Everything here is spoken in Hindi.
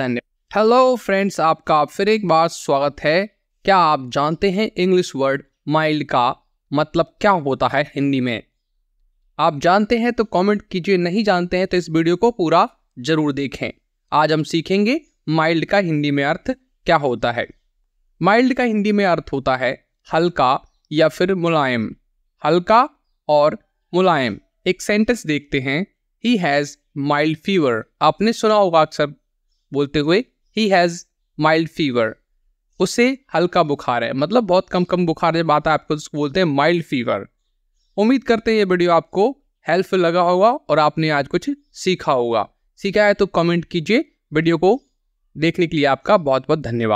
धन्यवाद हेलो फ्रेंड्स आपका फिर एक बार स्वागत है क्या आप जानते हैं इंग्लिश वर्ड माइल्ड का मतलब क्या होता है हिंदी में आप जानते हैं तो कमेंट कीजिए नहीं जानते हैं तो इस वीडियो को पूरा जरूर देखें आज हम सीखेंगे माइल्ड का हिंदी में अर्थ क्या होता है माइल्ड का हिंदी में अर्थ होता है हल्का या फिर मुलायम हल्का और मुलायम एक सेंटेंस देखते हैं ही हैज़ माइल्ड फीवर आपने सुना होगा अक्सर बोलते हुए ही हैज़ माइल्ड फीवर उसे हल्का बुखार है मतलब बहुत कम कम बुखार जब आता है आपको उसको बोलते हैं माइल्ड फीवर उम्मीद करते हैं ये वीडियो आपको हेल्पफुल लगा होगा और आपने आज कुछ सीखा होगा सीखा है तो कमेंट कीजिए वीडियो को देखने के लिए आपका बहुत बहुत धन्यवाद